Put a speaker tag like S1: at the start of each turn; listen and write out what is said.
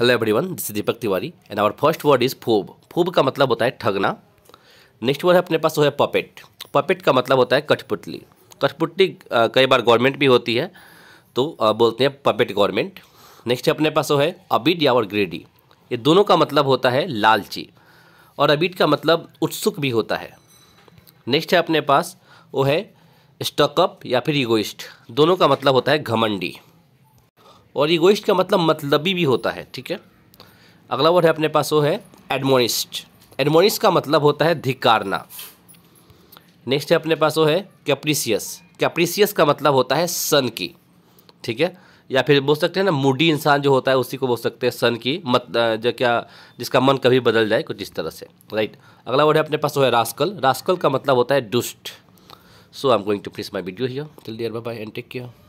S1: hello everyone this is Deepak Tiwari and our first word is fob fob का मतलब होता है ठगना नेक्स्ट वर्ड है अपने पास वो है पपेट पपेट का मतलब होता है कठपुतली कठपुतली कई बार गवर्नमेंट भी होती है तो आ, बोलते हैं पपेट गवर्नमेंट नेक्स्ट अपने पास वो है अबीड या और ग्रेडी ये दोनों का मतलब होता है लालची और अबीड का मतलब उत्सुक भी होता है नेक्स्ट है अपने पास वो है स्टकअप या फिर ईगोइस्ट दोनों का मतलब होता है घमंडी और ईगोइस्ट का मतलब मतलबी भी होता है ठीक है अगला वर्ड है अपने पास वो है एडमोनिस्ट एडमोनिस्ट का मतलब होता है धिकारना नेक्स्ट है अपने पास वो है कैप्रिसियस कैप्रिसियस का मतलब होता है सन की ठीक है या फिर बोल सकते हैं ना मूडी इंसान जो होता है उसी को बोल सकते हैं सन की मत जो क्या जिसका मन कभी बदल जाए कुछ इस तरह से राइट अगला वर्ड है अपने पास वो है रास्कल रास्कल का मतलब होता है दुष्ट so I am going to finish my video here till dear bye and take care